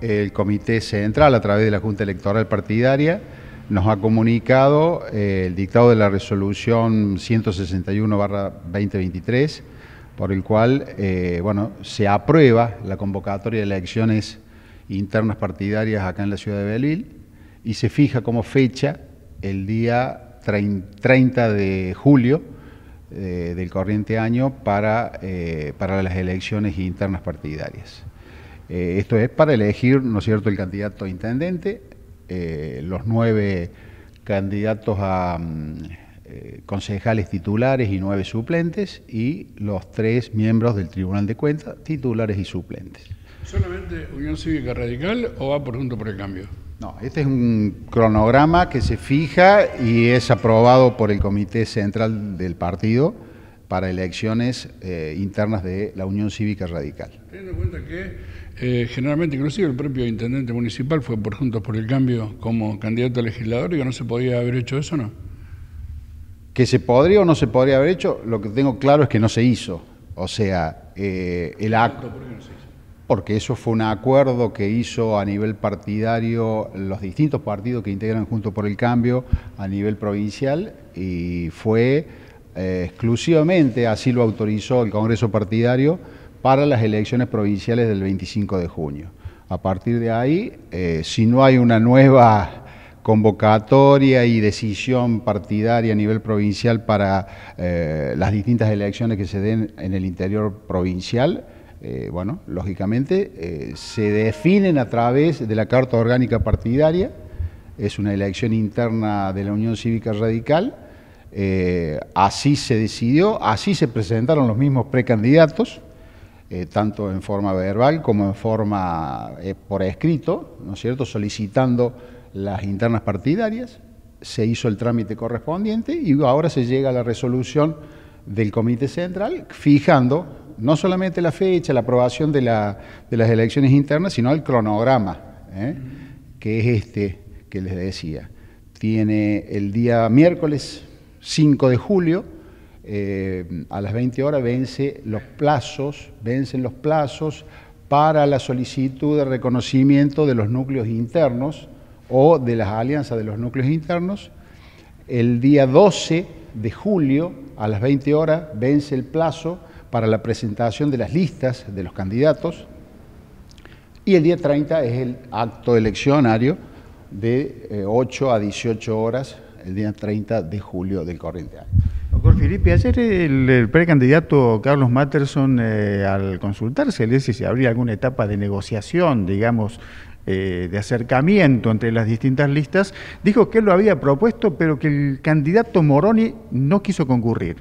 el Comité Central, a través de la Junta Electoral Partidaria, nos ha comunicado eh, el dictado de la resolución 161-2023, por el cual eh, bueno, se aprueba la convocatoria de elecciones internas partidarias acá en la ciudad de Belville y se fija como fecha el día 30 de julio eh, del corriente año para las elecciones internas partidarias. Eh, esto es para elegir, ¿no es cierto?, el candidato a intendente, eh, los nueve candidatos a mm, eh, concejales titulares y nueve suplentes y los tres miembros del Tribunal de Cuentas, titulares y suplentes. ¿Solamente Unión Cívica Radical o va por junto por el cambio? No, este es un cronograma que se fija y es aprobado por el Comité Central del Partido para elecciones eh, internas de la Unión Cívica Radical. Teniendo en cuenta que eh, generalmente, inclusive el propio intendente municipal fue por Juntos por el Cambio como candidato a legislador y que no se podía haber hecho eso, ¿no? Que se podría o no se podría haber hecho, lo que tengo claro es que no se hizo. O sea, eh, el acto... Porque eso fue un acuerdo que hizo a nivel partidario los distintos partidos que integran Juntos por el Cambio a nivel provincial y fue eh, exclusivamente, así lo autorizó el Congreso Partidario, para las elecciones provinciales del 25 de junio. A partir de ahí, eh, si no hay una nueva convocatoria y decisión partidaria a nivel provincial para eh, las distintas elecciones que se den en el interior provincial, bueno, lógicamente se definen a través de la Carta Orgánica Partidaria, es una elección interna de la Unión Cívica Radical, eh, así se decidió, así se presentaron los mismos precandidatos, eh, tanto en forma verbal como en forma eh, por escrito, ¿no es cierto?, solicitando las internas partidarias, se hizo el trámite correspondiente y ahora se llega a la resolución del Comité Central fijando no solamente la fecha, la aprobación de, de las elecciones internas, sino el cronograma, que es este que les decía. Tiene el día miércoles 5 de julio, eh, a las 20 horas, vence los plazos, vencen los plazos para la solicitud de reconocimiento de los núcleos internos o de las alianzas de los núcleos internos. El día 12 de julio, a las 20 horas, vence el plazo para la presentación de las listas de los candidatos. Y el día 30 es el acto eleccionario de 8 eh, a 18 horas el día 30 de julio del corriente año. Doctor Filipe, ayer el, precandidato Carlos Matterson, eh, al consultarse, le dice si habría alguna etapa de negociación, digamos, eh, de acercamiento entre las distintas listas, dijo que él lo había propuesto, pero que el candidato Moroni no quiso concurrir.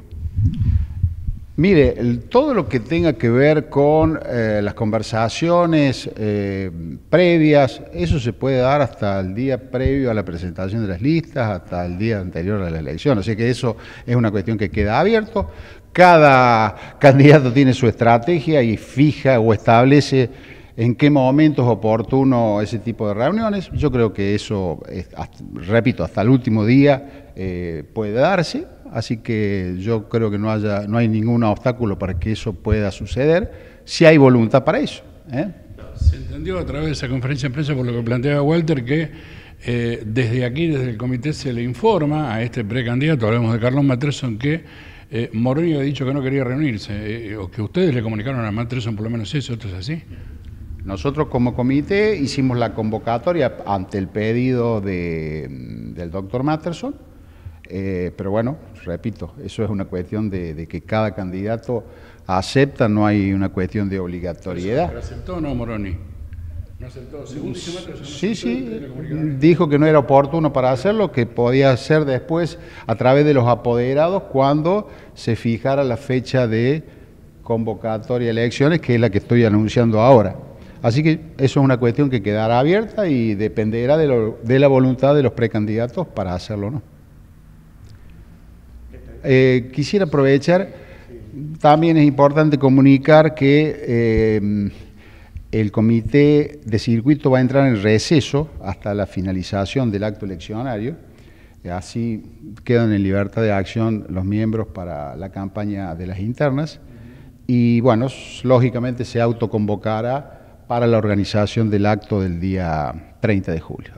Mire, todo lo que tenga que ver con eh, las conversaciones eh, previas, eso se puede dar hasta el día previo a la presentación de las listas, hasta el día anterior a la elección. Así que eso es una cuestión que queda abierto. Cada candidato tiene su estrategia y fija o establece en qué momento es oportuno ese tipo de reuniones. Yo creo que eso, repito, hasta el último día eh, puede darse así que yo creo que no, haya, no hay ningún obstáculo para que eso pueda suceder, si hay voluntad para eso. ¿eh? Se entendió a través de esa conferencia de prensa por lo que planteaba Walter que eh, desde aquí, desde el comité, se le informa a este precandidato, hablamos de Carlos Matreson, que eh, ha dicho que no quería reunirse, eh, o que ustedes le comunicaron a Matreson por lo menos eso, ¿esto es así? Nosotros como comité hicimos la convocatoria ante el pedido de, del doctor Matterson, eh, pero bueno, repito, eso es una cuestión de, que cada candidato acepta, no hay una cuestión de obligatoriedad. aceptó o no Moroni? No aceptó. Según sí, sí, dijo que no era oportuno para hacerlo, que podía hacer después a través de los apoderados cuando se fijara la fecha de convocatoria de elecciones, que es la que estoy anunciando ahora. Así que eso es una cuestión que quedará abierta y dependerá de, de la voluntad de los precandidatos para hacerlo o no. Eh, quisiera aprovechar, también es importante comunicar que eh, el comité de circuito va a entrar en receso hasta la finalización del acto eleccionario. Así quedan en libertad de acción los miembros para la campaña de las internas. Y bueno, lógicamente se autoconvocará para la organización del acto del día 30 de julio.